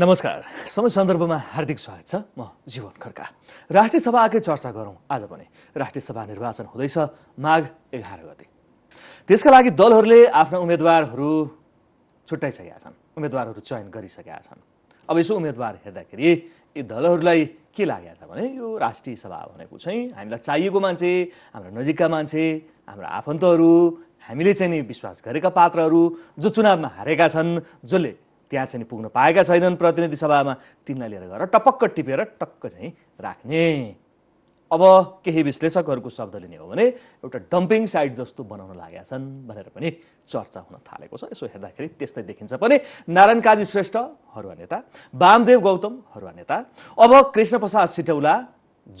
नमस्कार समय सन्दर्भमा हार्दिक स्वागत छ म जीवन खड्का राष्ट्रिय सभाकै चर्चा गरौँ आज पनि राष्ट्रिय सभा निर्वाचन हुँदैछ माघ एघार गते त्यसका लागि दलहरूले आफ्ना उम्मेदवारहरू छुट्याइसकेका छन् उम्मेदवारहरू चयन गरिसकेका छन् अब यसो उम्मेदवार हेर्दाखेरि यी दलहरूलाई के लागेको छ भने यो राष्ट्रिय सभा भनेको चाहिँ हामीलाई चाहिएको मान्छे हाम्रो नजिकका मान्छे हाम्रो आफन्तहरू हामीले चाहिँ नि विश्वास गरेका पात्रहरू जो चुनावमा हारेका छन् जसले त्यहाँ चाहिँ पुग्न पाएका छैनन् प्रतिनिधि सभामा तिनलाई लिएर गएर टपक्क टिपेर टक्क चाहिँ राख्ने अब केही विश्लेषकहरूको शब्द लिने हो भने एउटा डम्पिङ साइट जस्तो बनाउन लागेका छन् भनेर पनि चर्चा हुन थालेको छ यसो हेर्दाखेरि त्यस्तै देखिन्छ पनि नारायण काजी श्रेष्ठ हरुवा नेता वामदेव गौतम हरुवा नेता अब कृष्ण प्रसाद सिटौला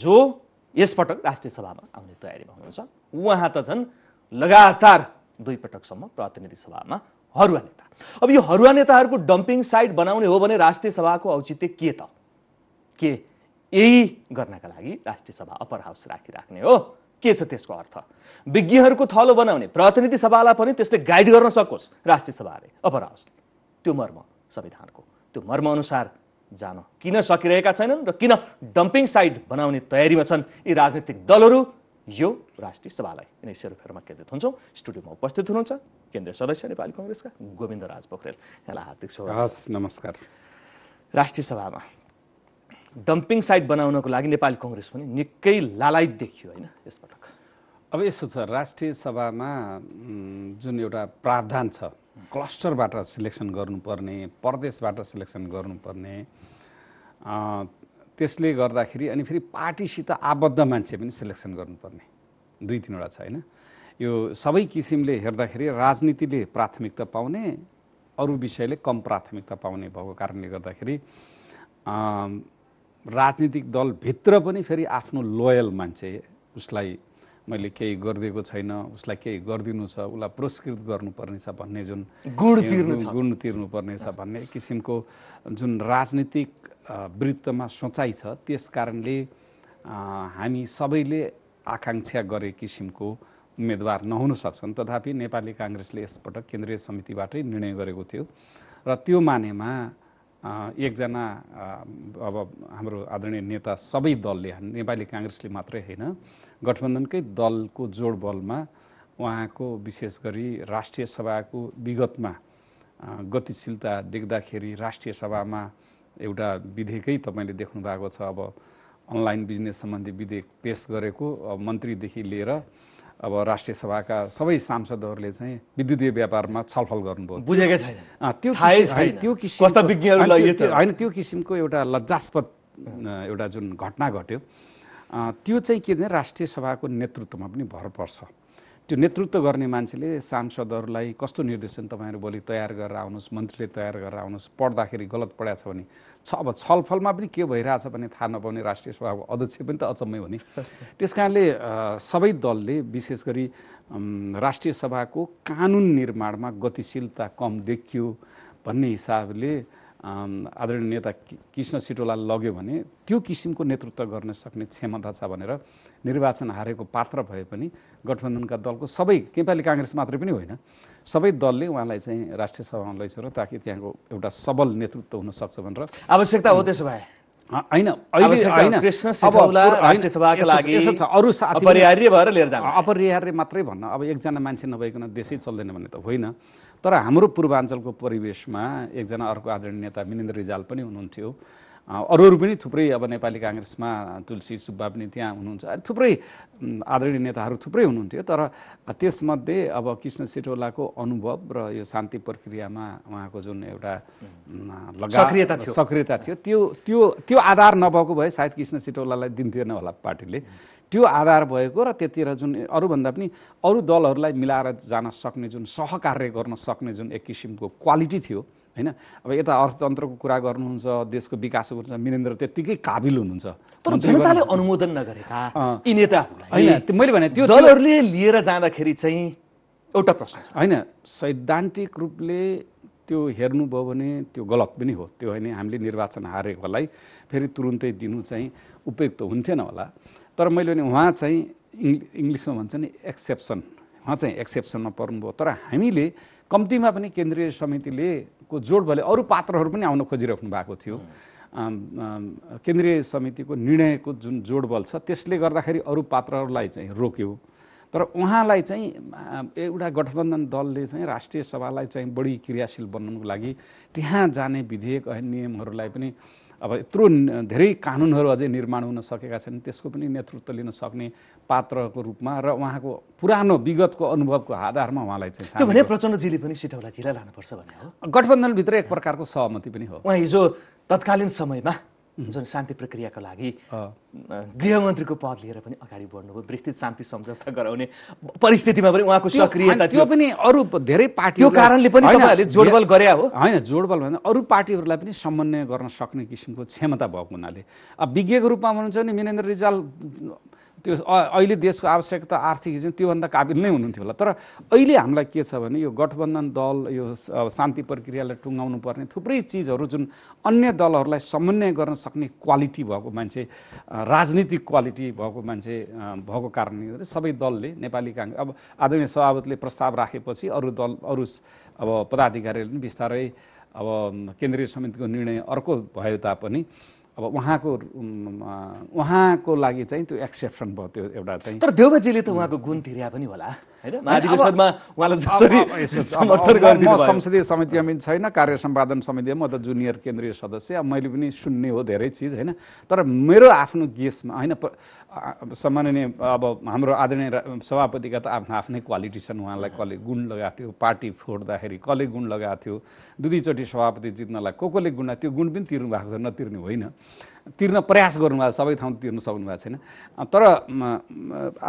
जो यसपटक राष्ट्रिय सभामा आउने तयारीमा हुनुहुन्छ उहाँ त झन् लगातार दुईपटकसम्म प्रतिनिधि सभामा हरुवा नेता अब यो हरुवा नेताहरूको डम्पिङ साइट बनाउने हो भने राष्ट्रिय सभाको औचित्य के त के यही गर्नका लागि राष्ट्रिय सभा अप्पर हाउस राखिराख्ने हो के छ त्यसको अर्थ विज्ञहरूको थलो बनाउने प्रतिनिधि सभालाई पनि त्यसले गाइड गर्न सकोस् राष्ट्रिय सभाले अप्पर हाउसले त्यो मर्म संविधानको त्यो मर्म अनुसार जान किन सकिरहेका छैनन् र किन डम्पिङ साइट बनाउने तयारीमा छन् यी राजनीतिक दलहरू यो राष्ट्रिय सभालाई यिनै सेरोफेरोमा केन्द्रित हुन्छौँ स्टुडियोमा उपस्थित हुनुहुन्छ केन्द्रीय सदस्य नेपाली कङ्ग्रेसका गोविन्द राज पोखरेल यहाँलाई हार्दिक स्वागत नमस्कार राष्ट्रिय सभामा डम्पिङ साइट बनाउनको लागि नेपाली कङ्ग्रेस पनि निकै लालायत देखियो होइन यसपटक अब यस्तो छ राष्ट्रिय सभामा जुन एउटा प्रावधान छ क्लस्टरबाट सिलेक्सन गर्नुपर्ने प्रदेशबाट सिलेक्सन गर्नुपर्ने त्यसले गर्दाखेरि अनि फेरि पार्टीसित आबद्ध मान्छे पनि सेलेक्सन गर्नुपर्ने दुई तिनवटा छ होइन यो सबै किसिमले हेर्दाखेरि राजनीतिले प्राथमिकता पाउने अरू विषयले कम प्राथमिकता पाउने भएको कारणले गर्दाखेरि राजनीतिक दलभित्र पनि फेरि आफ्नो लोयल मान्छे उसलाई मैले केही गरिदिएको छैन उसलाई केही गरिदिनु छ उसलाई पुरस्कृत गर्नुपर्नेछ भन्ने जुन गुण तिर्नु गुण तिर्नुपर्नेछ भन्ने किसिमको जुन राजनीतिक वृत्तमा सोचाइ छ त्यस कारणले हामी सबैले आकाङ्क्षा गरे किसिमको उम्मेदवार नहुन सक्छन् तथापि नेपाली काङ्ग्रेसले यसपटक केन्द्रीय समितिबाटै निर्णय गरेको थियो र त्यो मानेमा एकजना अब हाम्रो आदरणीय नेता सबै दलले नेपाली काङ्ग्रेसले मात्रै होइन गठबन्धनकै दलको जोडबलमा उहाँको विशेष गरी राष्ट्रिय सभाको विगतमा गतिशीलता देख्दाखेरि राष्ट्रिय सभामा एउटा विधेयकै तपाईँले देख्नु भएको छ अब अनलाइन बिजनेस सम्बन्धी विधेयक पेस गरेको मन्त्रीदेखि लिएर अब राष्ट्रिय सभाका सबै सांसदहरूले चाहिँ विद्युतीय व्यापारमा छलफल गर्नुभयो बुझेकै छैन त्यो त्यो होइन त्यो किसिमको एउटा लज्जास्पद एउटा जुन घटना घट्यो त्यो चाहिँ के चाहिँ राष्ट्रिय सभाको नेतृत्वमा पनि भर पर्छ त्यो नेतृत्व गर्ने मान्छेले सांसदहरूलाई कस्तो निर्देशन तपाईँहरू भोलि तयार गरेर आउनुहोस् मन्त्रीले तयार गरेर आउनुहोस् पढ्दाखेरि गलत पढाएको छ भने छ अब छलफलमा पनि के भइरहेछ भने थाहा नपाउने राष्ट्रिय सभाको अध्यक्ष पनि त अचम्मै हुने त्यस कारणले सबै दलले विशेष गरी राष्ट्रिय सभाको कानुन निर्माणमा गतिशीलता कम देखियो भन्ने हिसाबले आदरणीय नेता कृष्ण सिटोला लग्यो भने त्यो किसिमको नेतृत्व गर्न सक्ने क्षमता छ भनेर निर्वाचन हारेको पात्र भए पनि गठबन्धनका दलको सबै नेपाली काङ्ग्रेस मात्रै पनि होइन सबै दलले उहाँलाई चाहिँ राष्ट्रिय सभामा र ताकि त्यहाँको एउटा सबल नेतृत्व हुनसक्छ भनेर आवश्यकता हो त्यसो भए होइन अपरिहार्य मात्रै भन्न अब एकजना मान्छे नभइकन देशै चल्दैन भन्ने त होइन तर हाम्रो पूर्वाञ्चलको परिवेशमा एकजना अर्को आदरणीय नेता मिनेन्द्र रिजाल पनि हुनुहुन्थ्यो अरूहरू पनि थुप्रै अब नेपाली काङ्ग्रेसमा तुलसी सुब्बा पनि त्यहाँ हुनुहुन्छ थुप्रै आदरणीय नेताहरू थुप्रै हुनुहुन्थ्यो तर त्यसमध्ये अब कृष्ण सिटौलाको अनुभव र यो शान्ति प्रक्रियामा उहाँको जुन एउटा सक्रियता थियो सक्रियता थियो त्यो त्यो त्यो आधार नभएको भए सायद कृष्ण सेटौलालाई दिन्थेन होला पार्टीले त्यो आधार भएको र त्यतिर जुन अरूभन्दा पनि अरू दलहरूलाई मिलाएर जान सक्ने जुन सहकार्य गर्न सक्ने जुन एक किसिमको क्वालिटी थियो होइन अब यता अर्थतन्त्रको कुरा गर्नुहुन्छ देशको विकास गर्नुहुन्छ मिरेन्द्र त्यत्तिकै काबिल हुनुहुन्छ तर जनताले अनुमोदन नगरेका यी नेताहरूलाई होइन मैले भने त्यो दलहरूले लिएर जाँदाखेरि चाहिँ एउटा प्रश्न छ होइन सैद्धान्तिक रूपले त्यो हेर्नुभयो भने त्यो गलत पनि हो त्यो होइन हामीले निर्वाचन हारेकोलाई फेरि तुरुन्तै दिनु चाहिँ उपयुक्त हुन्थेन होला तर मैले भने उहाँ चाहिँ इङ् इङ्ग्लिसमा भन्छ नि एक्सेप्सन उहाँ चाहिँ एक्सेप्सनमा पर्नुभयो तर हामीले कम्तीमा पनि केन्द्रीय समितिले को जोड भएले अरू पात्रहरू पनि आउन खोजिराख्नु भएको थियो केन्द्रीय समितिको निर्णयको जुन जोड बल छ त्यसले गर्दाखेरि अरू पात्रहरूलाई चाहिँ रोक्यो तर उहाँलाई चाहिँ एउटा गठबन्धन दलले चाहिँ राष्ट्रिय सभालाई चाहिँ बढी क्रियाशील बनाउनुको लागि त्यहाँ जाने विधेयक नियमहरूलाई पनि अब यत्रो धेरै कानुनहरू अझै निर्माण हुन सकेका छन् त्यसको पनि नेतृत्व लिन सक्ने पात्रको रूपमा र उहाँको पुरानो विगतको अनुभवको आधारमा उहाँलाई चाहिँ त्यो भने प्रचण्डजीले पनि सिटौला जिल्ला लानुपर्छ भन्ने हो गठबन्धनभित्र एक प्रकारको सहमति पनि हो उहाँ हिजो तत्कालीन समयमा Mm-hmm. जुन शान्ति प्रक्रियाको लागि गृहमन्त्रीको पद लिएर पनि अगाडि बढ्नुभयो विस्तृत शान्ति सम्झौता गराउने परिस्थितिमा पनि उहाँको सक्रियता त्यो पनि अरू धेरै पार्टी कारणले पनि जोडबल गरे हो होइन जोडबल भन्दा अरू पार्टीहरूलाई पनि समन्वय गर्न सक्ने किसिमको क्षमता भएको हुनाले अब विज्ञको रूपमा भन्नुहुन्छ भने मिनेन्द्र रिजाल त्यो अहिले देशको आवश्यकता आर्थिक हिजो त्योभन्दा काबिल नै हुनुहुन्थ्यो होला तर अहिले हामीलाई के छ भने यो गठबन्धन दल यो शान्ति प्रक्रियालाई टुङ्गाउनु पर्ने थुप्रै चिजहरू जुन अन्य दलहरूलाई समन्वय गर्न सक्ने क्वालिटी भएको मान्छे राजनीतिक क्वालिटी भएको मान्छे भएको कारणले गर्दा सबै दलले नेपाली काङ्ग्रेस अब आदरणीय सभापतिले प्रस्ताव राखेपछि अरू दल अरू अब पदाधिकारीहरूले पनि बिस्तारै अब केन्द्रीय समितिको निर्णय अर्को भए तापनि अब उहाँको उहाँको लागि चाहिँ त्यो एक्सेप्सन भयो त्यो एउटा चाहिँ तर देउबाजीले त उहाँको गुण तिर्या पनि होला संसदीय समितिमा पनि छैन कार्य सम्पादन समितिमा म त जुनियर केन्द्रीय सदस्य अब मैले पनि सुन्ने हो धेरै चिज होइन तर मेरो आफ्नो गेसमा होइन सामान्य अब हाम्रो आदरणीय सभापतिका त आफ्नो आफ्नै क्वालिटी छन् उहाँलाई कसले गुण लगाएको थियो पार्टी फोड्दाखेरि कसले गुण लगाएको थियो दुई दुईचोटि सभापति जित्नलाई को कसले गुण त्यो गुण पनि तिर्नु भएको छ नतिर्ने होइन तिर्न प्रयास गर्नुभएको सबै ठाउँ तिर्न सक्नुभएको छैन तर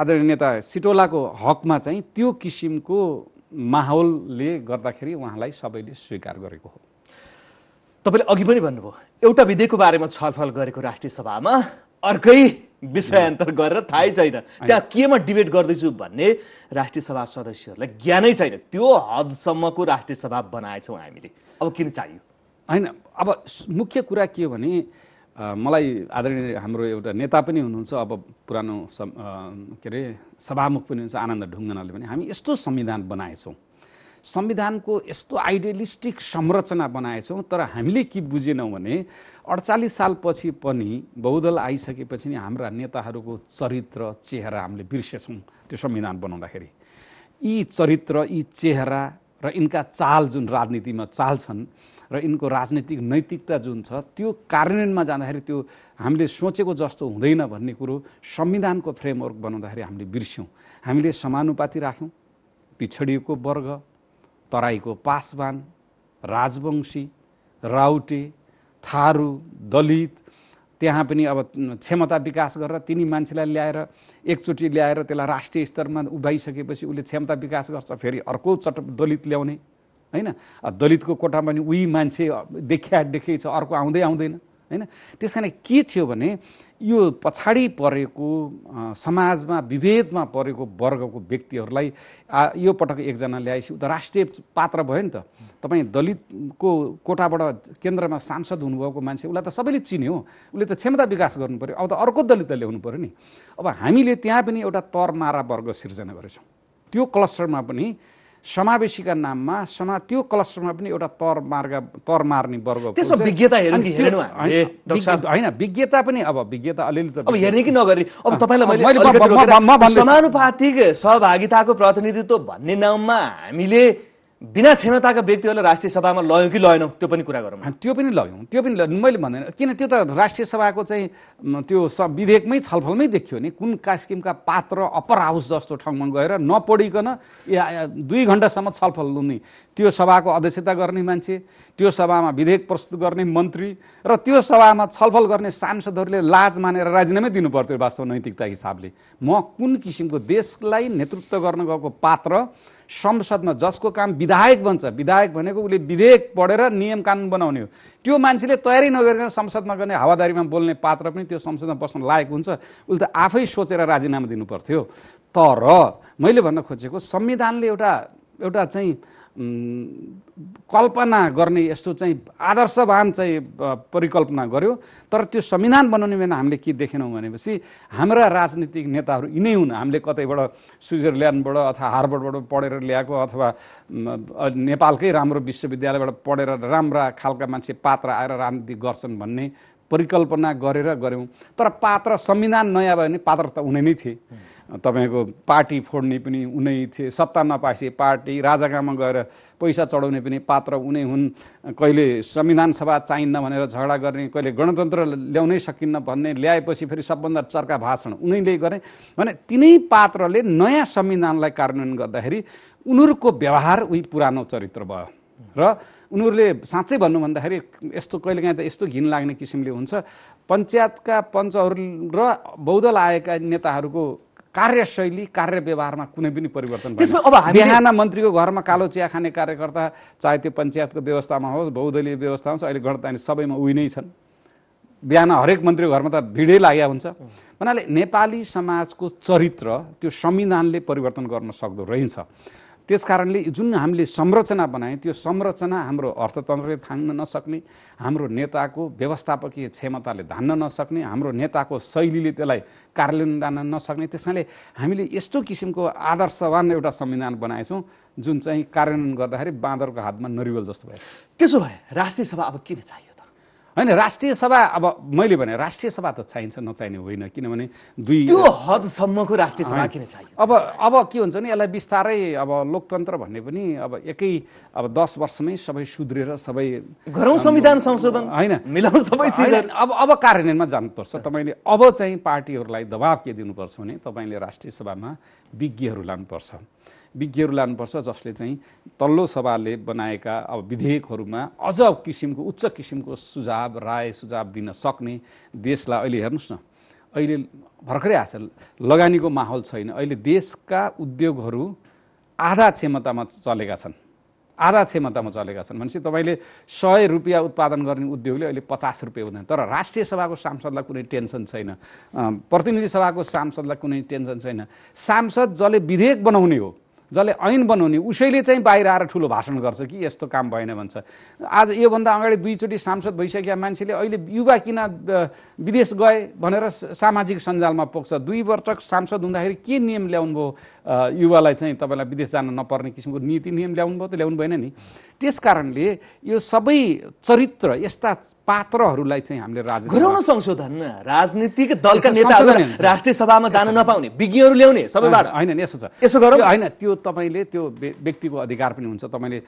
आदरणीय नेता सिटोलाको हकमा चाहिँ त्यो किसिमको माहौलले गर्दाखेरि उहाँलाई सबैले स्वीकार गरेको हो तपाईँले अघि पनि भन्नुभयो एउटा विधेयकको बारेमा छलफल गरेको राष्ट्रिय सभामा अर्कै विषयान्तर गरेर थाहै छैन त्यहाँ केमा डिबेट गर्दैछु भन्ने राष्ट्रिय सभा सदस्यहरूलाई ज्ञानै छैन त्यो हदसम्मको राष्ट्रिय सभा बनाएछौँ हामीले अब किन चाहियो होइन अब मुख्य कुरा के हो भने मलाई आदरणीय हाम्रो एउटा नेता पनि हुनुहुन्छ अब पुरानो के अरे सभामुख पनि हुनुहुन्छ आनन्द ढुङ्गनाले पनि हामी यस्तो संविधान बनाएछौँ संविधानको यस्तो आइडियलिस्टिक संरचना बनाएछौँ तर हामीले के बुझेनौँ भने अडचालिस सालपछि पनि बहुदल आइसकेपछि नि हाम्रा नेताहरूको चरित्र चेहरा हामीले बिर्सेछौँ त्यो संविधान बनाउँदाखेरि यी चरित्र यी चेहरा र यिनका चाल जुन राजनीतिमा चाल छन् र यिनको राजनीतिक नैतिकता जुन छ त्यो कार्यान्वयनमा जाँदाखेरि त्यो हामीले सोचेको जस्तो हुँदैन भन्ने कुरो संविधानको फ्रेमवर्क बनाउँदाखेरि हामीले बिर्स्यौँ हामीले समानुपाती राख्यौँ पिछडिएको वर्ग तराईको पासवान राजवंशी राउटे थारू दलित त्यहाँ पनि अब क्षमता विकास गरेर तिनी मान्छेलाई ल्याएर एकचोटि ल्याएर त्यसलाई राष्ट्रिय स्तरमा उभाइसकेपछि उसले क्षमता विकास गर्छ फेरि अर्को चट दलित ल्याउने होइन दलितको कोठामा पनि उही मान्छे देखिया देखि छ अर्को आउँदै आउँदैन होइन त्यस कारण के थियो भने यो पछाडि परेको समाजमा विभेदमा परेको वर्गको व्यक्तिहरूलाई यो पटक एकजना ल्याएपछि त राष्ट्रिय पात्र भयो नि त तपाईँ दलितको कोटाबाट केन्द्रमा सांसद हुनुभएको मान्छे उसलाई त सबैले चिन्यो उसले त क्षमता विकास गर्नु पऱ्यो अब त अर्को दलित ल्याउनु पऱ्यो नि अब हामीले त्यहाँ पनि एउटा तरमारा वर्ग सिर्जना गरेछौँ त्यो क्लस्टरमा पनि समावेशीका नाममा समा त्यो क्लस्टरमा पनि एउटा तर मार्ग तर मार्ने वर्ग होइन विज्ञता पनि अब विज्ञता अलिअलि हेर्ने कि नगरी अब तपाईँलाई समानुपातिक सहभागिताको प्रतिनिधित्व भन्ने नाममा हामीले बिना क्षमताका व्यक्तिहरूलाई राष्ट्रिय सभामा लयौँ कि लयनौँ त्यो पनि कुरा गरौँ त्यो पनि लयौँ त्यो पनि मैले भन्दैन किन त्यो त राष्ट्रिय सभाको चाहिँ त्यो स विधेयकमै छलफलमै देखियो नि कुन कास्किमका पात्र अप्पर हाउस जस्तो ठाउँमा गएर नपढिकन या दुई घन्टासम्म छलफल हुने त्यो सभाको अध्यक्षता गर्ने मान्छे त्यो सभामा विधेयक प्रस्तुत गर्ने मन्त्री र त्यो सभामा छलफल गर्ने सांसदहरूले लाज मानेर राजीनामै दिनु पर्थ्यो वास्तव नैतिकता हिसाबले म कुन किसिमको देशलाई नेतृत्व गर्न गएको पात्र संसदमा जसको काम विधायक बन्छ विधायक भनेको उसले विधेयक पढेर नियम कानुन बनाउने हो त्यो मान्छेले तयारी नगरेर संसदमा गर्ने हावादारीमा बोल्ने पात्र पनि त्यो संसदमा बस्न लायक हुन्छ उसले त आफै सोचेर राजीनामा दिनुपर्थ्यो तर मैले भन्न खोजेको संविधानले एउटा एउटा चाहिँ कल्पना गर्ने यस्तो चाहिँ आदर्शवान चाहिँ परिकल्पना गर्यो तर त्यो संविधान बनाउने बेला हामीले के देखेनौँ भनेपछि हाम्रा राजनीतिक नेताहरू यिनै हुन् हामीले कतैबाट स्विजरल्यान्डबाट अथवा हार्बर्डबाट पढेर ल्याएको अथवा नेपालकै राम्रो विश्वविद्यालयबाट पढेर राम्रा खालका मान्छे पात्र आएर राजनीति गर्छन् भन्ने परिकल्पना गरेर गऱ्यौँ तर पात्र संविधान नयाँ भयो भने पात्र त हुने नै थिए तपाईँको पार्टी फोड्ने पनि उनै थिए सत्ता नपासे पार्टी राजाकामा गएर पैसा चढाउने पनि पात्र उनै हुन् कहिले संविधान सभा चाहिन्न भनेर झगडा गर्ने कहिले गणतन्त्र ल्याउनै सकिन्न भन्ने ल्याएपछि फेरि सबभन्दा चर्का भाषण उनैले गरे भने तिनै पात्रले नयाँ संविधानलाई कार्यान्वयन गर्दाखेरि उनीहरूको व्यवहार उही पुरानो चरित्र भयो र उनीहरूले साँच्चै भन्नु भन्दाखेरि यस्तो कहिलेकाहीँ त यस्तो घिन लाग्ने किसिमले हुन्छ पञ्चायतका पञ्चहरू र बौद्धल आएका नेताहरूको कार्यशैली कार्य व्यवहारमा कुनै पनि परिवर्तन त्यसमा अब बिहान मन्त्रीको घरमा कालो चिया खाने कार्यकर्ता चाहे त्यो पञ्चायतको व्यवस्थामा होस् बहुदलीय व्यवस्था होस् अहिले गणतन्त्र सबैमा उही नै छन् बिहान हरेक मन्त्रीको घरमा त भिडै लागेको हुन्छ भन्नाले नेपाली समाजको चरित्र त्यो संविधानले परिवर्तन गर्न सक्दो रहेछ त्यस कारणले जुन हामीले संरचना बनायौँ त्यो संरचना हाम्रो अर्थतन्त्रले थाङ्न नसक्ने हाम्रो नेताको व्यवस्थापकीय क्षमताले धान्न नसक्ने हाम्रो नेताको शैलीले त्यसलाई कार्यान्वयन लान नसक्ने त्यस कारणले हामीले यस्तो किसिमको आदर्शवान एउटा संविधान बनाएछौँ जुन चाहिँ कार्यान्वयन गर्दाखेरि बाँदरको हातमा नरिवल जस्तो भएछ त्यसो भए राष्ट्रिय सभा अब किन चाहियो होइन राष्ट्रिय सभा अब मैले भने राष्ट्रिय सभा त चाहिन्छ नचाहिने होइन किनभने दुई त्यो हदसम्मको राष्ट्रिय सभा किन चाहियो अब अब के हुन्छ भने यसलाई बिस्तारै अब लोकतन्त्र भन्ने पनि अब एकै अब दस वर्षमै सबै सुध्रेर सबै गरौँ संविधान संशोधन होइन मिलाउँ सबै चिज अब अब कार्यान्वयनमा जानुपर्छ तपाईँले अब चाहिँ पार्टीहरूलाई दबाब के दिनुपर्छ भने तपाईँले राष्ट्रिय सभामा विज्ञहरू लानुपर्छ विज्ञहरू लानुपर्छ जसले चाहिँ तल्लो सभाले बनाएका अब विधेयकहरूमा अझ किसिमको उच्च किसिमको सुझाव राय सुझाव दिन सक्ने देशलाई अहिले हेर्नुहोस् न अहिले भर्खरै आएको छ लगानीको माहौल छैन अहिले देशका उद्योगहरू आधा क्षमतामा चलेका छन् आधा क्षमतामा चलेका छन् भनेपछि तपाईँले सय रुपियाँ उत्पादन गर्ने उद्योगले अहिले पचास रुपियाँ हुँदैन तर राष्ट्रिय सभाको सांसदलाई कुनै टेन्सन छैन प्रतिनिधि सभाको सांसदलाई कुनै टेन्सन छैन सांसद जसले विधेयक बनाउने हो जसले ऐन बनाउने उसैले चाहिँ बाहिर आएर ठुलो भाषण गर्छ कि यस्तो काम भएन भन्छ आज योभन्दा अगाडि दुईचोटि सांसद भइसकेका मान्छेले अहिले युवा किन विदेश गए भनेर सामाजिक सञ्जालमा पुग्छ दुई वर्षक सांसद हुँदाखेरि के नियम ल्याउनु भयो युवालाई चाहिँ तपाईँलाई विदेश जान नपर्ने किसिमको नीति नियम ल्याउनु भयो त ल्याउनु भएन नि त्यस कारणले यो सबै चरित्र यस्ता पात्रहरूलाई चाहिँ हामीले राजनीति गराउन संशोधन राजनीतिक दलका नेताहरू राष्ट्रिय सभामा जान नपाउने विज्ञहरू ल्याउने सबैबाट होइन यसो छ यसो गरौँ होइन त्यो तपाईँले त्यो व्यक्तिको अधिकार पनि हुन्छ तपाईँले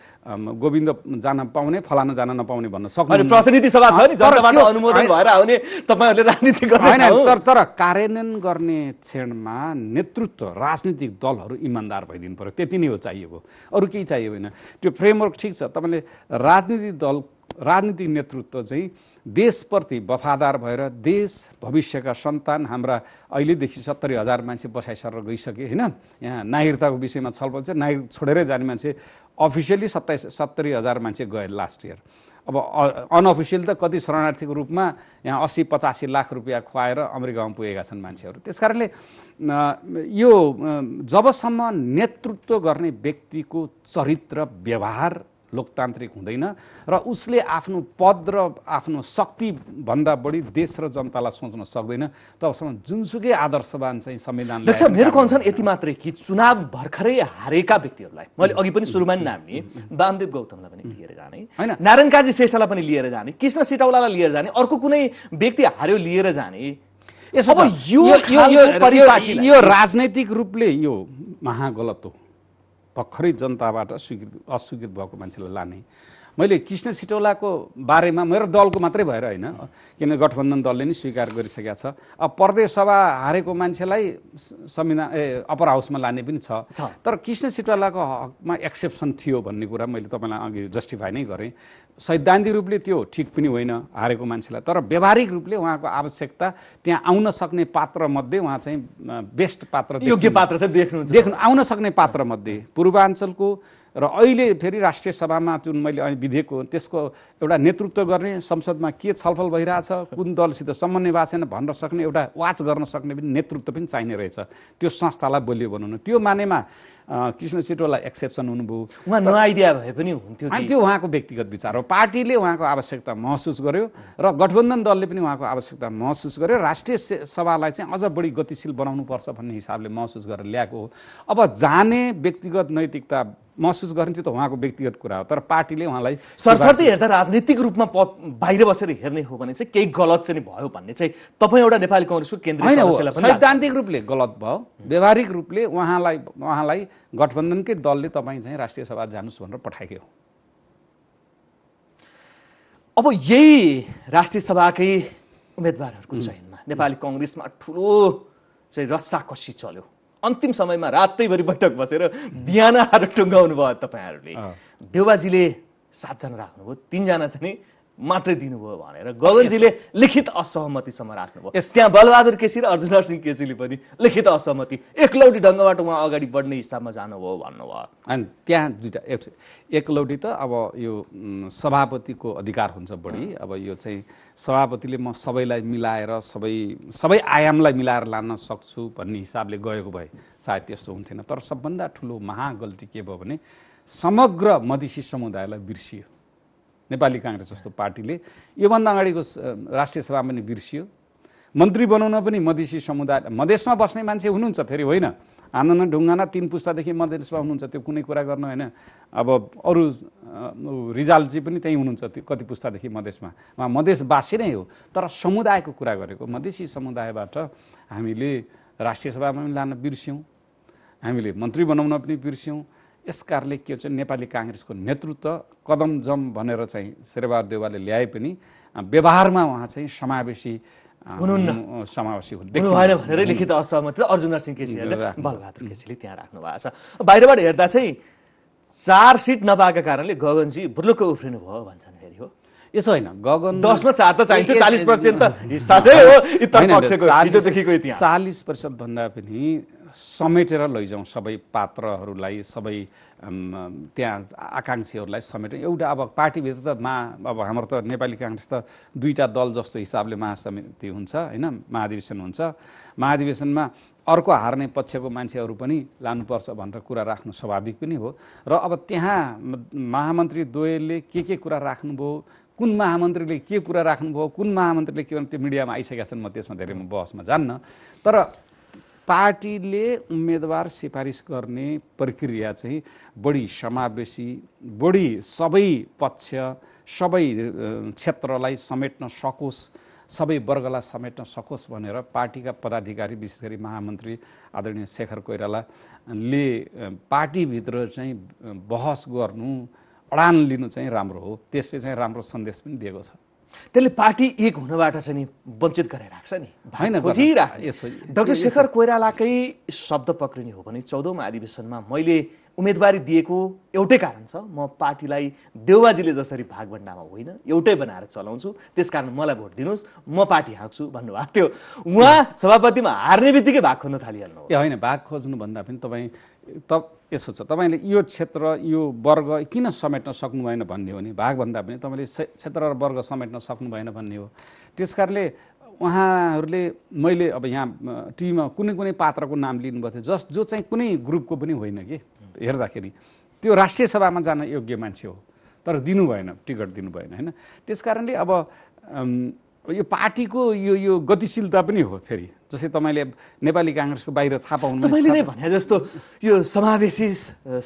गोविन्द जान पाउने फलाना जान नपाउने भन्न सक्नु प्रतिनिधि सभा छ नि अनुमोदन भएर आउने तपाईँहरूले राजनीति होइन तर तर कार्यान्वयन गर्ने क्षणमा नेतृत्व राजनीतिक दलहरू इमान्दार भइदिनु पर्यो त्यति नै हो चाहिएको अरू केही चाहियो होइन त्यो फ्रेमवर्क ठिक छ तपाईँले राजनीति दल राजनीतिक नेतृत्व चाहिँ देशप्रति वफादार भएर देश भविष्यका सन्तान हाम्रा अहिलेदेखि सत्तरी हजार मान्छे बसाइसरेर गइसके होइन यहाँ नागरिकताको विषयमा छलफल छ नागरिक छोडेरै जाने मान्छे अफिसियली सत्ताइस सत्तरी हजार मान्छे गए लास्ट इयर अब अनअफिसियल त कति शरणार्थीको रूपमा यहाँ अस्सी पचासी लाख रुपियाँ खुवाएर अमेरिकामा पुगेका छन् मान्छेहरू त्यस कारणले यो जबसम्म नेतृत्व गर्ने व्यक्तिको चरित्र व्यवहार लोकतान्त्रिक हुँदैन र उसले आफ्नो पद र आफ्नो शक्तिभन्दा बढी देश र जनतालाई सोच्न सक्दैन तबसम्म जुनसुकै आदर्शवान चाहिँ संविधान मेरो कन्सर्न यति मात्रै कि चुनाव भर्खरै हारेका व्यक्तिहरूलाई मैले अघि पनि सुरुमा नि नाम वामदेव गौतमलाई पनि लिएर जाने होइन नारायण काजी श्रेष्ठलाई पनि लिएर जाने कृष्ण सिटौलालाई लिएर जाने अर्को कुनै व्यक्ति हार्यो लिएर जाने यो राजनैतिक रूपले यो महागलत हो भर्खरै जनताबाट स्वीकृत अस्वीकृत भएको मान्छेलाई लाने मैले कृष्ण सिटौलाको बारेमा मेरो दलको मात्रै भएर होइन किनभने गठबन्धन दलले नै स्वीकार गरिसकेका छ अब प्रदेशसभा हारेको मान्छेलाई संविधान ए अप्पर हाउसमा लाने पनि छ तर कृष्ण सिटौलाको हकमा एक्सेप्सन थियो भन्ने कुरा मैले तपाईँलाई अघि जस्टिफाई नै गरेँ सैद्धान्तिक रूपले त्यो ठिक पनि होइन हारेको मान्छेलाई तर व्यावहारिक रूपले उहाँको आवश्यकता त्यहाँ आउन सक्ने पात्रमध्ये उहाँ चाहिँ बेस्ट पात्र योग्य पात्र चाहिँ देख्नु देख्नु आउन सक्ने पात्रमध्ये पूर्वाञ्चलको र अहिले फेरि राष्ट्रिय सभामा जुन मैले अहिले विधेयक हो त्यसको एउटा नेतृत्व गर्ने संसदमा के छलफल भइरहेछ कुन दलसित समन्वय भएको छैन भन्न सक्ने एउटा वाच गर्न सक्ने पनि नेतृत्व पनि चाहिने रहेछ त्यो संस्थालाई बलियो बनाउनु त्यो मानेमा कृष्ण सिटोलाई एक्सेप्सन हुनुभयो उहाँ नआइदिया भए पनि हुन्थ्यो त्यो उहाँको व्यक्तिगत विचार हो पार्टीले उहाँको आवश्यकता महसुस गर्यो र गठबन्धन दलले पनि उहाँको आवश्यकता महसुस गर्यो राष्ट्रिय सभालाई चाहिँ अझ बढी गतिशील बनाउनुपर्छ भन्ने हिसाबले महसुस गरेर ल्याएको हो अब जाने व्यक्तिगत नैतिकता महसुस गर्ने त्यो त उहाँको व्यक्तिगत कुरा हो तर पार्टीले उहाँलाई सरस्वती हेर्दा राजनीतिक रूपमा बाहिर बसेर हेर्ने हो भने चाहिँ केही गलत चाहिँ भयो भन्ने चाहिँ तपाईँ एउटा नेपाली कङ्ग्रेसको केन्द्र सैद्धान्तिक रूपले गलत भयो व्यवहारिक रूपले उहाँलाई उहाँलाई गठबन्धनकै दलले तपाईँ चाहिँ राष्ट्रिय सभा जानुहोस् भनेर पठाएको हो अब यही राष्ट्रिय सभाकै उम्मेदवारहरूको चयनमा नेपाली कङ्ग्रेसमा ठुलो चाहिँ रस्साकसी चल्यो अन्तिम समयमा रातैभरि बैठक बसेर बिहान आएर टुङ्गाउनु भयो तपाईँहरूले देवाजीले सातजना राख्नुभयो तिनजना चाहिँ मात्रै दिनुभयो भनेर गगनजीले लिखित असहमतिसम्म राख्नुभयो त्यहाँ बलबहादुर केसी र अर्जुन सिंह केसीले पनि लिखित असहमति एकलौटी ढङ्गबाट उहाँ अगाडि बढ्ने हिसाबमा जानुभयो भन्नुभयो अनि त्यहाँ दुइटा एकलौटी त अब यो सभापतिको अधिकार हुन्छ बढी अब यो चाहिँ सभापतिले म सबैलाई मिलाएर सबै सबै आयामलाई मिलाएर लान सक्छु भन्ने हिसाबले गएको भए सायद त्यस्तो हुन्थेन तर सबभन्दा ठुलो महागल्ती के भयो भने समग्र मधेसी समुदायलाई बिर्सियो नेपाली काङ्ग्रेस जस्तो पार्टीले योभन्दा अगाडिको राष्ट्रिय सभा पनि बिर्सियो मन्त्री बनाउन पनि मधेसी समुदाय मधेसमा बस्ने मान्छे हुनुहुन्छ फेरि होइन आनन्द ढुङ्गाना तिन पुस्तादेखि मधेसमा हुनुहुन्छ त्यो कुनै कुरा गर्न होइन अब अरू रिजालजी पनि त्यहीँ हुनुहुन्छ त्यो कति पुस्तादेखि मधेसमा उहाँ मधेसवासी नै हो तर समुदायको कुरा गरेको मधेसी समुदायबाट हामीले राष्ट्रिय सभामा पनि लान बिर्स्यौँ हामीले मन्त्री बनाउन पनि बिर्स्यौँ यस के छ नेपाली काङ्ग्रेसको नेतृत्व कदम जम भनेर चाहिँ शेरबहादुर देवालले ल्याए पनि व्यवहारमा उहाँ चाहिँ समावेशी हुनुहुन्न समावेशी हुनु भएन लिखित असहमति अर्जुन नरसिंह केसीले बलबहादुर केसीले त्यहाँ राख्नु भएको छ बाहिरबाट हेर्दा चाहिँ चार सिट नपाएको कारणले गगनजी बुर्लुक्क उफ्रिनु भयो भन्छन् फेरि हो यसो होइन गगन दसमा चार त चाहिन्छ चालिस पर्सेन्ट त हिस्सा हो चालिस प्रतिशत भन्दा पनि समेटेर लैजाउँ सबै पात्रहरूलाई सबै त्यहाँ आकाङ्क्षीहरूलाई समेटौँ एउटा अब पार्टीभित्र त मा अब हाम्रो त नेपाली काङ्ग्रेस त दुईवटा दल जस्तो हिसाबले महासमिति हुन्छ होइन महाधिवेशन हुन्छ महाधिवेशनमा अर्को हार्ने पक्षको मान्छेहरू पनि लानुपर्छ भनेर कुरा राख्नु स्वाभाविक पनि हो र अब त्यहाँ महामन्त्री द्वयले के के कुरा राख्नुभयो कुन महामन्त्रीले के कुरा राख्नुभयो कुन महामन्त्रीले के भन्नु त्यो मिडियामा आइसकेका छन् म त्यसमा धेरै म बहसमा जान्न तर पार्टीले उम्मेदवार सिफारिस गर्ने प्रक्रिया चाहिँ बढी समावेशी बढी सबै पक्ष सबै क्षेत्रलाई समेट्न सकोस् सबै वर्गलाई समेट्न सकोस् भनेर पार्टीका पदाधिकारी विशेष गरी महामन्त्री आदरणीय शेखर कोइरालाले पार्टीभित्र चाहिँ बहस गर्नु अडान लिनु चाहिँ राम्रो हो त्यसले चाहिँ राम्रो सन्देश पनि दिएको छ त्यसले पार्टी एक हुनबाट चाहिँ नि वञ्चित गराइराख्छ नि होइन डाक्टर शेखर कोइरालाकै शब्द पक्रिने हो भने चौधौँ अधिवेशनमा मैले उम्मेदवारी दिएको एउटै कारण छ म पार्टीलाई देउबाजीले जसरी भागभन्डामा होइन एउटै बनाएर चलाउँछु त्यसकारण मलाई भोट दिनुहोस् म पार्टी हाँक्छु भन्नुभएको थियो उहाँ सभापतिमा हार्ने बित्तिकै भाग खोज्न थालिहाल्नु होइन भाग खोज्नुभन्दा पनि तपाईँ त यसो छ तपाईँले यो क्षेत्र यो वर्ग किन समेट्न सक्नु भएन भन्ने हो भने भागभन्दा पनि तपाईँले क्षेत्र र वर्ग समेट्न सक्नु भएन भन्ने हो त्यस कारणले उहाँहरूले मैले अब यहाँ टिभीमा कुनै कुनै पात्रको नाम लिनुभएको थियो जस जो चाहिँ कुनै ग्रुपको पनि होइन कि हेर्दाखेरि त्यो राष्ट्रिय सभामा जान योग्य मान्छे हो तर दिनु भएन टिकट दिनु भएन होइन त्यस कारणले अब यो पार्टीको यो यो गतिशीलता पनि हो फेरि जस्तै तपाईँले नेपाली काङ्ग्रेसको बाहिर थाहा पाउनु तपाईँले नै भने जस्तो यो समावेशी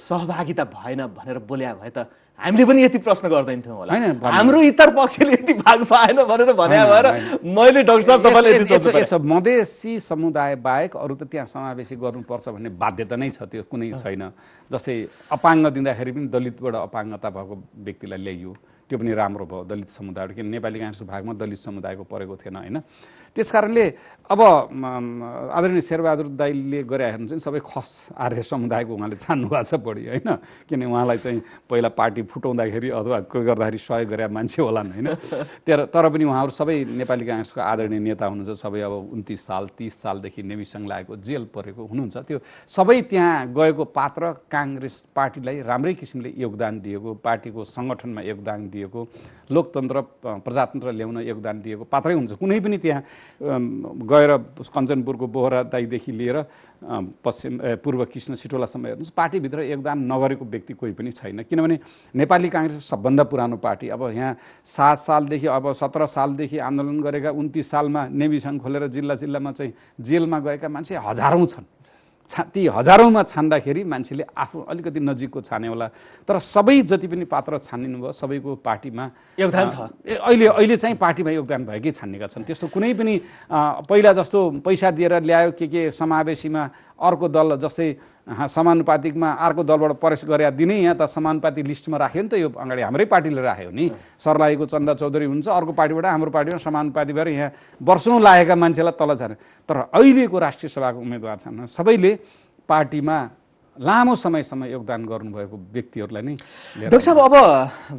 सहभागिता भएन भनेर बोल्या भए त हामीले पनि यति प्रश्न गर्दैनथ्यौँ होला होइन हाम्रो इतर पक्षले यति भाग पाएन भनेर भने भएर मैले डक्टर साहब तपाईँले मधेसी समुदाय बाहेक अरू त त्यहाँ समावेशी गर्नुपर्छ भन्ने बाध्यता नै छ त्यो कुनै छैन जस्तै अपाङ्ग दिँदाखेरि पनि दलितबाट अपाङ्गता भएको व्यक्तिलाई ल्याइयो त्यो पनि राम्रो भयो दलित समुदायहरू किन नेपाली काङ्ग्रेसको भागमा दलित समुदायको परेको थिएन होइन त्यस कारणले अब आदरणीय शेरबहादुर दाईले गरे हेर्नु चाहिँ सबै खस आर्य समुदायको उहाँले छान्नु भएको छ बढी होइन किनभने उहाँलाई चाहिँ पहिला पार्टी फुटाउँदाखेरि अथवा कोही गर्दाखेरि सहयोग गरे मान्छे होलान् होइन तर तर पनि उहाँहरू सबै नेपाली काङ्ग्रेसको आदरणीय नेता हुनुहुन्छ सबै अब उन्तिस साल तिस सालदेखि नेमिसङ लागेको जेल परेको हुनुहुन्छ त्यो सबै त्यहाँ गएको पात्र काङ्ग्रेस पार्टीलाई राम्रै किसिमले योगदान दिएको पार्टीको सङ्गठनमा योगदान दिएको लोकतन्त्र प्रजातन्त्र ल्याउन योगदान दिएको पात्रै हुन्छ कुनै पनि त्यहाँ गएर कञ्चनपुरको बोहरा दाईदेखि लिएर पश्चिम पूर्व कृष्ण सिटोलासम्म हेर्नुहोस् पार्टीभित्र योगदान नगरेको व्यक्ति कोही पनि छैन किनभने नेपाली काङ्ग्रेस सबभन्दा पुरानो पार्टी अब यहाँ सात सालदेखि अब सत्र सालदेखि आन्दोलन गरेका उन्तिस सालमा नेभिसन खोलेर जिल्ला जिल्लामा चाहिँ जेलमा गएका मान्छे हजारौँ छन् छा ती हजारौँमा छान्दाखेरि मान्छेले आफू अलिकति नजिकको होला तर सबै जति पनि पात्र छानिनु भयो सबैको पार्टीमा योगदान छ अहिले अहिले चाहिँ पार्टीमा योगदान भएकै छान्नेका छन् त्यस्तो कुनै पनि पहिला जस्तो पैसा दिएर ल्यायो के के समावेशीमा अर्को दल जस्तै समानुपातिकमा अर्को दलबाट प्रवेश गरेर दिने यहाँ त समानुपातिक लिस्टमा राख्यो नि त यो अगाडि हाम्रै पार्टीले राख्यो नि सर्लाएको चन्दा चौधरी हुन्छ अर्को पार्टीबाट हाम्रो पार्टीमा समानुपाति भएर यहाँ वर्षौँ लागेका मान्छेलाई तल छाने तर अहिलेको राष्ट्रिय सभाको उम्मेदवार छन् सबैले पार्टीमा लामो समयसम्म योगदान गर्नुभएको व्यक्तिहरूलाई नै डाक्टर साहब अब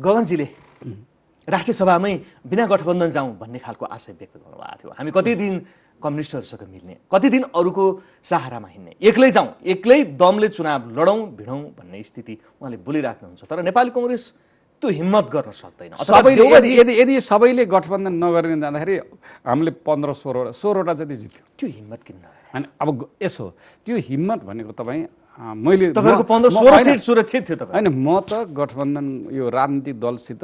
गगनजीले राष्ट्रिय सभामै बिना गठबन्धन जाउँ भन्ने खालको आशय व्यक्त गर्नुभएको थियो हामी कति दिन कम्युनिस्टहरूसँग मिल्ने कति दिन अरूको सहारामा हिँड्ने एक्लै जाउँ एक्लै दमले चुनाव लडौँ भिडौँ भन्ने स्थिति उहाँले बोलिराख्नुहुन्छ तर नेपाली कङ्ग्रेस त्यो हिम्मत गर्न सक्दैन सबैले यदि यदि सबैले गठबन्धन नगरिन जाँदाखेरि हामीले पन्ध्र सोह्रवटा सोह्रवटा जति जित्यो त्यो हिम्मत किन अनि अब यसो त्यो हिम्मत भनेको तपाईँ मैले सिट सुरक्षित थियो होइन म त गठबन्धन यो राजनीतिक दलसित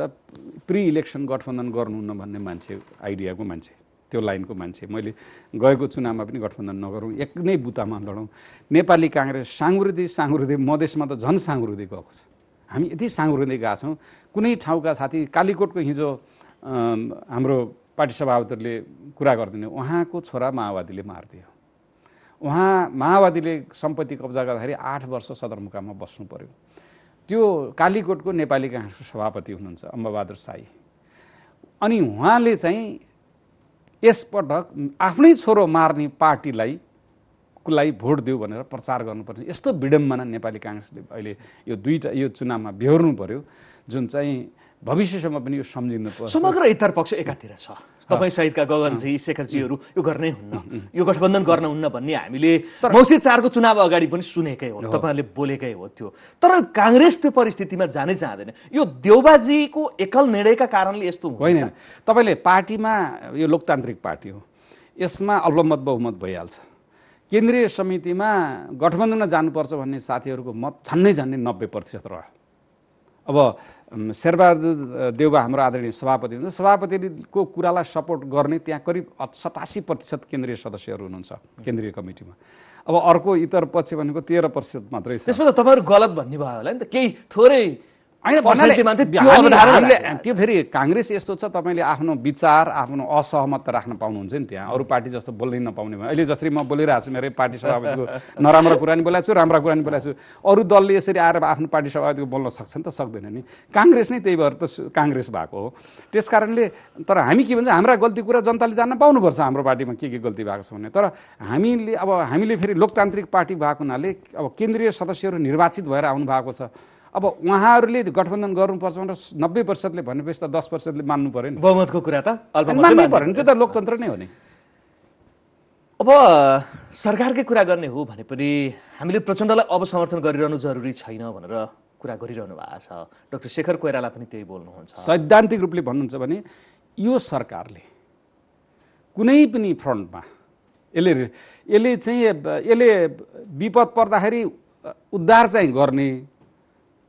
प्रि इलेक्सन गठबन्धन गर्नुहुन्न भन्ने मान्छे आइडियाको मान्छे त्यो लाइनको मान्छे मैले गएको चुनावमा पनि गठबन्धन नगरौँ एक नै बुतामा लडौँ नेपाली काङ्ग्रेस साङ्ग्रुदी साङ्ग्रुदी मधेसमा त झन् साङ्ग्रुदी गएको छ हामी यति साङ्ग्रुदी गएको छौँ कुनै ठाउँका साथी कालीकोटको हिजो हाम्रो पार्टी सभापतिहरूले कुरा गरिदिने उहाँको छोरा माओवादीले मारिदियो उहाँ माओवादीले सम्पत्ति कब्जा गर्दाखेरि आठ वर्ष सदरमुकाममा बस्नु पऱ्यो त्यो कालीकोटको नेपाली काङ्ग्रेसको सभापति हुनुहुन्छ अम्बबहादुर साई अनि उहाँले चाहिँ यसपटक आफ्नै छोरो मार्ने पार्टीलाई कुलाई भोट दियो भनेर प्रचार गर्नुपर्छ यस्तो विडम्बना नेपाली काङ्ग्रेसले अहिले यो दुईवटा यो चुनावमा बेहोर्नु पऱ्यो जुन चाहिँ भविष्यसम्म पनि यो सम्झिनु पर्छ समग्र इतर पक्ष एकातिर छ तपाईँ सहितका गगनजी शेखरजीहरू यो गर्नै हुन्न यो गठबन्धन गर्न हुन्न भन्ने हामीले मौसी चारको चुनाव अगाडि पनि सुनेकै हो तपाईँहरूले बोलेकै हो त्यो तर काङ्ग्रेस त्यो परिस्थितिमा जानै चाहँदैन यो देउबाजीको एकल निर्णयका कारणले यस्तो होइन तपाईँले पार्टीमा यो लोकतान्त्रिक पार्टी हो यसमा अल्पमत बहुमत भइहाल्छ केन्द्रीय समितिमा गठबन्धनमा जानुपर्छ भन्ने साथीहरूको मत झन्नै झन्नै नब्बे प्रतिशत रह्यो अब शेरबहादुर देउबा हाम्रो आदरणीय सभापति हुनुहुन्छ सभापतिको कुरालाई सपोर्ट गर्ने त्यहाँ करिब सतासी प्रतिशत केन्द्रीय सदस्यहरू हुनुहुन्छ केन्द्रीय कमिटीमा अब अर्को इतर पक्ष भनेको तेह्र प्रतिशत मात्रै छ त्यसमा त तपाईँहरू गलत भन्ने भयो होला नि त केही थोरै होइन त्यो फेरि काङ्ग्रेस यस्तो छ तपाईँले आफ्नो विचार आफ्नो असहमत राख्न पाउनुहुन्छ नि त्यहाँ अरू पार्टी जस्तो बोल्नै नपाउने भयो अहिले जसरी म बोलिरहेको छु मेरै पार्टी सभापतिको नराम्रो कुरा पनि बोलाएको छु राम्रा कुरा पनि बोलाएको छु अरू दलले यसरी आएर आफ्नो पार्टी सभापतिको बोल्न सक्छ नि त सक्दैन नि काङ्ग्रेस नै त्यही भएर त काङ्ग्रेस भएको हो त्यस कारणले तर हामी के भन्छ हाम्रा गल्ती कुरा जनताले जान्न पाउनुपर्छ हाम्रो पार्टीमा के के गल्ती भएको छ भने तर हामीले अब हामीले फेरि लोकतान्त्रिक पार्टी भएको हुनाले अब केन्द्रीय सदस्यहरू निर्वाचित भएर आउनु भएको छ अब उहाँहरूले गठबन्धन गर्नुपर्छ भनेर नब्बे पर्सेन्टले भनेपछि त दस पर्सेन्टले मान्नु पऱ्यो नि बहुमतको कुरा त मान्नै पऱ्यो नि त्यो त लोकतन्त्र नै हो नि अब सरकारकै कुरा गर्ने हो भने पनि हामीले प्रचण्डलाई अब समर्थन गरिरहनु जरुरी छैन भनेर कुरा गरिरहनु भएको छ डाक्टर शेखर कोइराला पनि त्यही बोल्नुहुन्छ सैद्धान्तिक रूपले भन्नुहुन्छ भने यो सरकारले कुनै पनि फ्रन्टमा यसले यसले चाहिँ यसले विपद पर्दाखेरि उद्धार चाहिँ गर्ने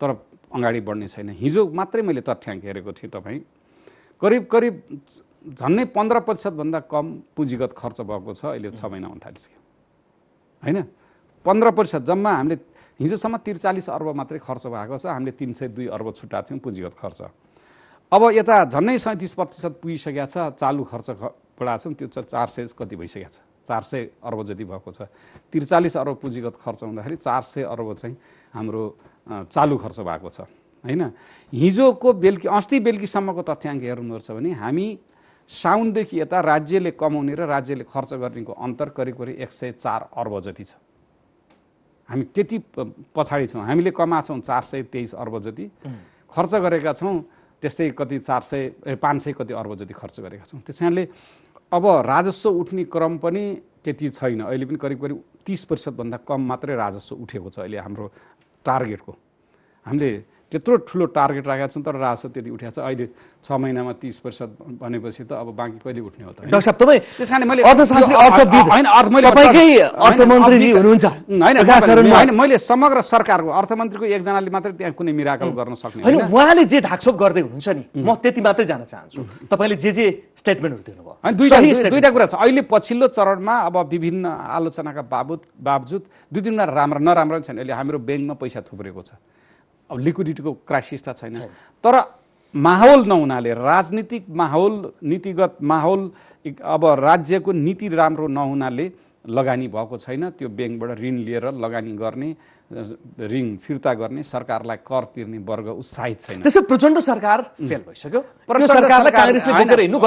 तर अगाडि बढ्ने छैन हिजो मात्रै मैले तथ्याङ्क हेरेको थिएँ तपाईँ करिब करिब झन्नै पन्ध्र प्रतिशतभन्दा कम पुँजीगत खर्च भएको छ अहिले छ महिना हुन थालिसक्यो होइन पन्ध्र प्रतिशत जम्मा हामीले हिजोसम्म त्रिचालिस अर्ब मात्रै खर्च भएको छ हामीले तिन सय दुई अर्ब छुट्याएको थियौँ पुँजीगत खर्च अब यता झन्नै सैँतिस प्रतिशत पुगिसकेका छ चालु खर्च बढाएको छौँ त्यो चार सय कति भइसकेको छ चार सय अर्ब जति भएको छ त्रिचालिस अर्ब पुँजीगत खर्च हुँदाखेरि चार सय अर्ब चाहिँ हाम्रो चालु खर्च भएको छ होइन हिजोको बेलुकी अस्ति बेलुकीसम्मको तथ्याङ्क हेर्नुपर्छ भने हामी साउनदेखि यता राज्यले कमाउने र राज्यले खर्च गर्नेको अन्तर करिब करिब एक सय चार अर्ब जति छ हामी त्यति पछाडि छौँ हामीले कमाछौँ चार सय तेइस अर्ब जति खर्च गरेका छौँ त्यस्तै कति चार सय पाँच सय कति अर्ब जति खर्च गरेका छौँ त्यस कारणले अब राजस्व उठ्ने क्रम पनि त्यति छैन अहिले पनि करिब करिब तिस प्रतिशतभन्दा कम मात्रै राजस्व उठेको छ अहिले हाम्रो टार्गेटको हामीले त्यत्रो ठुलो टार्गेट राखेका छन् तर राजस्व त्यति उठेको छ अहिले छ महिनामा तिस प्रतिशत भनेपछि त अब बाँकी कहिले उठ्ने हो त होइन मैले समग्र सरकारको अर्थमन्त्रीको एकजनाले मात्रै त्यहाँ कुनै मिराकल गर्न सक्ने होइन उहाँले जे ढाकछोप गर्दै हुनुहुन्छ नि म त्यति मात्रै जान चाहन्छु तपाईँले जे जे स्टेटमेन्टहरू दिनुभयो दुईवटा कुरा छ अहिले पछिल्लो चरणमा अब विभिन्न आलोचनाका बाबु बावजुद दुई तिनवटा राम्रा नराम्रा छैन अहिले हाम्रो ब्याङ्कमा पैसा थुप्रेको छ अब लिक्विडिटीको क्राइसिस त छैन तर माहौल नहुनाले राजनीतिक माहौल नीतिगत माहौल अब राज्यको नीति राम्रो नहुनाले लगानी भएको छैन त्यो ब्याङ्कबाट ऋण लिएर लगानी गर्ने ऋण फिर्ता गर्ने सरकारलाई कर तिर्ने वर्ग उत्साहित छैन त्यसो प्रचण्ड सरकार फेल भइसक्यो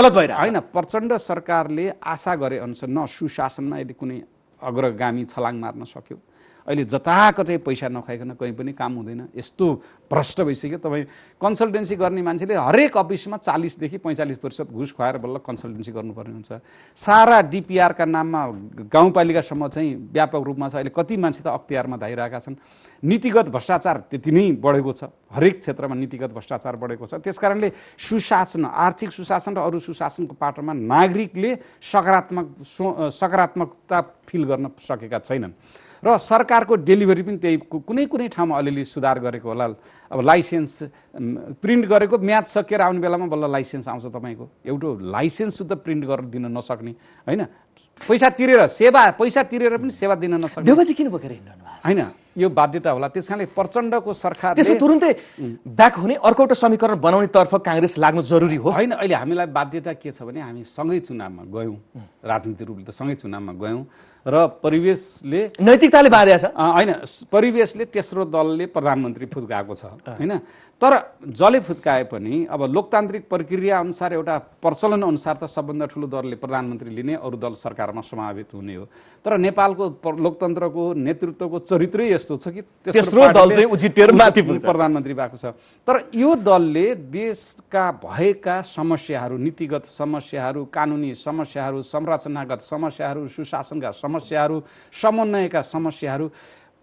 होइन प्रचण्ड सरकारले आशा गरे अनुसार न सुशासनमा यदि कुनै अग्रगामी छलाङ मार्न सक्यो अहिले जताकतै पैसा नखाइकन कहीँ पनि काम हुँदैन यस्तो भ्रष्ट भइसक्यो तपाईँ कन्सल्टेन्सी गर्ने मान्छेले हरेक अफिसमा चालिसदेखि पैँचालिस प्रतिशत घुस खुवाएर बल्ल कन्सल्टेन्सी गर्नुपर्ने हुन्छ सारा डिपिआरका नाममा गाउँपालिकासम्म चाहिँ व्यापक रूपमा छ अहिले कति मान्छे त अख्तियारमा धाइरहेका छन् नीतिगत भ्रष्टाचार त्यति नै बढेको छ हरेक क्षेत्रमा नीतिगत भ्रष्टाचार बढेको छ त्यसकारणले सुशासन आर्थिक सुशासन र अरू सुशासनको पाटोमा नागरिकले सकारात्मक सकारात्मकता फिल गर्न सकेका छैनन् र सरकारको डेलिभरी पनि त्यही कुनै कुनै ठाउँमा अलिअलि सुधार गरेको होला अब लाइसेन्स प्रिन्ट गरेको म्याच सकिएर आउने बेलामा बल्ल लाइसेन्स आउँछ तपाईँको एउटा लाइसेन्स शुद्ध प्रिन्ट गरेर दिन नसक्ने होइन पैसा तिरेर सेवा पैसा तिरेर पनि सेवा दिन नसक्ने किन बोकेर हिँड्नु होइन यो बाध्यता होला त्यस कारणले प्रचण्डको सरकार त्यसको तुरुन्तै ब्याक हुने अर्को एउटा समीकरण बनाउने तर्फ काङ्ग्रेस लाग्नु जरुरी हो होइन अहिले हामीलाई बाध्यता के छ भने हामी सँगै चुनावमा गयौँ राजनीतिक रूपले त सँगै चुनावमा गयौँ र परिवेशले नैतिकताले बाध्य छ होइन परिवेशले तेस्रो दलले प्रधानमन्त्री फुत्काएको छ होइन तर जसले फुत्काए पनि अब लोकतान्त्रिक प्रक्रिया अनुसार एउटा प्रचलन अनुसार त सबभन्दा ठुलो दलले प्रधानमन्त्री लिने अरू दल सरकारमा समावेश हुने हो तर नेपालको लोकतन्त्रको नेतृत्वको चरित्रै यस्तो यस्तो छ कि तेस्रो दल चाहिँ उछिटेर माथि प्रधानमन्त्री भएको छ तर यो दलले देशका भएका समस्याहरू नीतिगत समस्याहरू कानुनी समस्याहरू संरचनागत समस्याहरू सुशासनका समस्याहरू समन्वयका समस्याहरू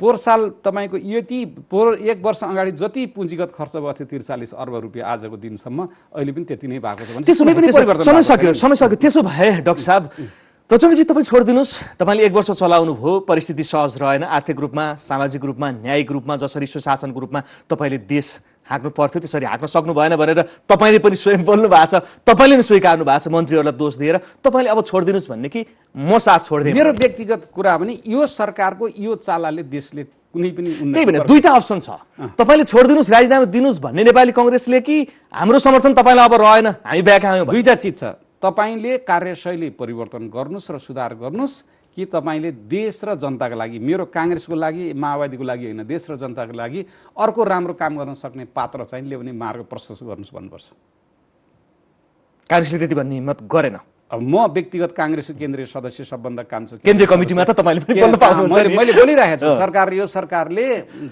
पोहोर साल तपाईँको यति पोहोर एक वर्ष अगाडि जति पुँजीगत खर्च भएको थियो त्रिचालिस अर्ब रुपियाँ आजको दिनसम्म अहिले पनि त्यति नै भएको छ भने त्यसो भए डाक्टर साहब प्रचण्डजी तपाईँ छोडिदिनुहोस् तपाईँले एक वर्ष चलाउनु भयो परिस्थिति सहज रहेन आर्थिक रूपमा सामाजिक रूपमा न्यायिक रूपमा जसरी सुशासनको रूपमा तपाईँले देश हाँक्नु पर्थ्यो त्यसरी हाँक्न सक्नु भएन भनेर तपाईँले पनि स्वयं बोल्नु भएको छ तपाईँले पनि स्वीकार्नु भएको छ मन्त्रीहरूलाई दोष दिएर तपाईँले अब छोडिदिनुहोस् भन्ने कि म साथ छोडिदिनु मेरो व्यक्तिगत कुरा भने यो सरकारको यो चालाले देशले कुनै पनि त्यही भएर दुईवटा अप्सन छ तपाईँले छोडिदिनुहोस् राजीनामा दिनुहोस् भन्ने नेपाली कङ्ग्रेसले कि हाम्रो समर्थन तपाईँलाई अब रहेन हामी ब्याक आयौँ दुईवटा चिज छ तपाईँले कार्यशैली परिवर्तन गर्नुहोस् र सुधार गर्नुहोस् कि तपाईँले देश र जनताको लागि मेरो काङ्ग्रेसको लागि माओवादीको लागि होइन देश र जनताको लागि अर्को राम्रो काम गर्न सक्ने पात्र चाहिँ ल्याउने मार्ग प्रशस्त गर्नुहोस् भन्नुपर्छ काङ्ग्रेसले त्यति भन्ने हिम्मत गरेन अब म व्यक्तिगत काङ्ग्रेस केन्द्रीय सदस्य सबभन्दा छ केन्द्रीय कमिटीमा त तपाईँले मैले बोलिरहेको छु सरकार यो सरकारले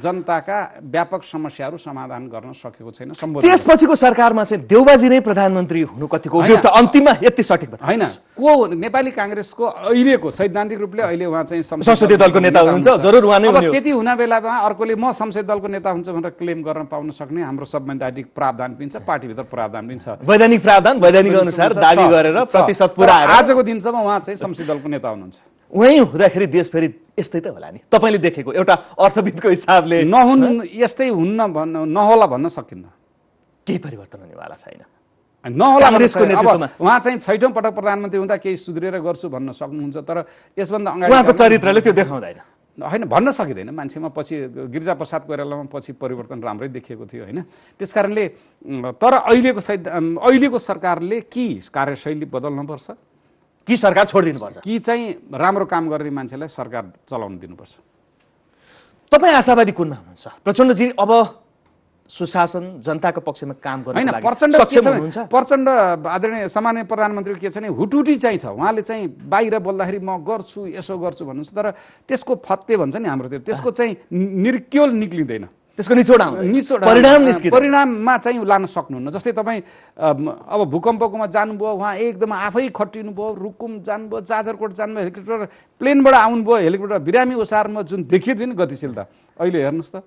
जनताका व्यापक समस्याहरू समाधान गर्न सकेको छैन त्यसपछिको सरकारमा चाहिँ देउबाजी नै प्रधानमन्त्री हुनु कतिको अन्तिममा यति सठिक होइन को नेपाली काङ्ग्रेसको अहिलेको सैद्धान्तिक रूपले अहिले उहाँ चाहिँ संसदीय दलको नेता हुनुहुन्छ जरुर उहाँ नै त्यति हुना बेलामा अर्कोले म संसदीय दलको नेता हुन्छ भनेर क्लेम गर्न पाउन सक्ने हाम्रो संवैधानिक प्रावधान पनि छ पार्टीभित्र प्रावधान पनि छ वैधानिक प्रावधान वैधानिक अनुसार दावी गरेर प्रतिशत पुरा आजको दिनसम्म उहाँ चाहिँ संसदीय दलको नेता हुनुहुन्छ उहीँ हुँदाखेरि देश फेरि यस्तै त होला नि तपाईँले देखेको एउटा अर्थविदको हिसाबले नहुन् यस्तै हुन्न भन्न नहोला भन्न सकिन्न केही परिवर्तन हुनेवाला छैन नहोला उहाँ चाहिँ छैठौँ पटक प्रधानमन्त्री हुँदा केही सुध्रेर गर्छु भन्न सक्नुहुन्छ तर यसभन्दा अगाडि उहाँको चरित्रले त्यो देखाउँदैन होइन भन्न सकिँदैन मान्छेमा पछि गिरिजा प्रसाद कोइरालामा पछि परिवर्तन राम्रै देखिएको थियो होइन त्यस कारणले तर अहिलेको सैद्ध अहिलेको सरकारले कि कार्यशैली बदल्नुपर्छ कि सरकार छोडिदिनुपर्छ कि चाहिँ राम्रो काम गर्ने मान्छेलाई सरकार चलाउन दिनुपर्छ तपाईँ आशावादी कुनमा हुनुहुन्छ प्रचण्डजी अब सुशासन जनताको पक्षमा काम गर्नु होइन प्रचण्ड प्रचण्ड आदरणीय सामान्य प्रधानमन्त्री के छ भने हुटुटी चाहिँ छ उहाँले चाहिँ बाहिर बोल्दाखेरि म गर्छु यसो गर्छु भन्नुहोस् तर त्यसको फत्ते भन्छ नि हाम्रोतिर त्यसको चाहिँ निर्क्योल निक्लिँदैन त्यसको निचोड निचोड परिणाम परिणाममा चाहिँ लान सक्नुहुन्न जस्तै तपाईँ अब भूकम्पकोमा जानुभयो उहाँ एकदम आफै खटिनुभयो रुकुम जानुभयो जाजरकोट जानुभयो हेलिकप्टर प्लेनबाट आउनुभयो हेलिकप्टर बिरामी ओसारमा जुन देखियो नि गतिशीलता अहिले हेर्नुहोस् त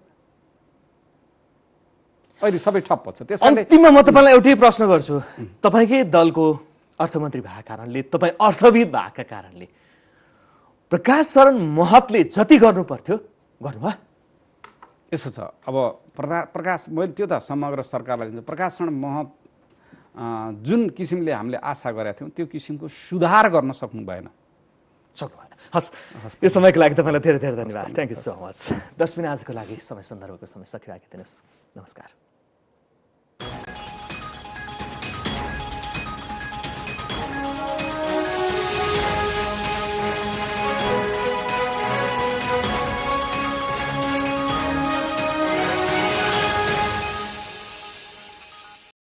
अहिले सबै ठप्प छ त्यस अन्तिममा म तपाईँलाई एउटै प्रश्न गर्छु तपाईँकै दलको अर्थमन्त्री भएको कारणले तपाईँ अर्थविद भएका कारणले प्रकाश शरण महतले जति गर्नु पर्थ्यो गर्नुभयो यसो छ अब प्रकाश मैले त्यो त समग्र सरकारलाई दिन्छु प्रकाश शरण महत जुन किसिमले हामीले आशा गरेका थियौँ त्यो किसिमको सुधार गर्न सक्नु भएन सक्नु भएन हस् हस् त्यो समयको लागि तपाईँलाई धेरै धेरै धन्यवाद थ्याङ्क यू सो मच दस मिनट आजको लागि समय सन्दर्भको समय सकिराखिदिनुहोस् नमस्कार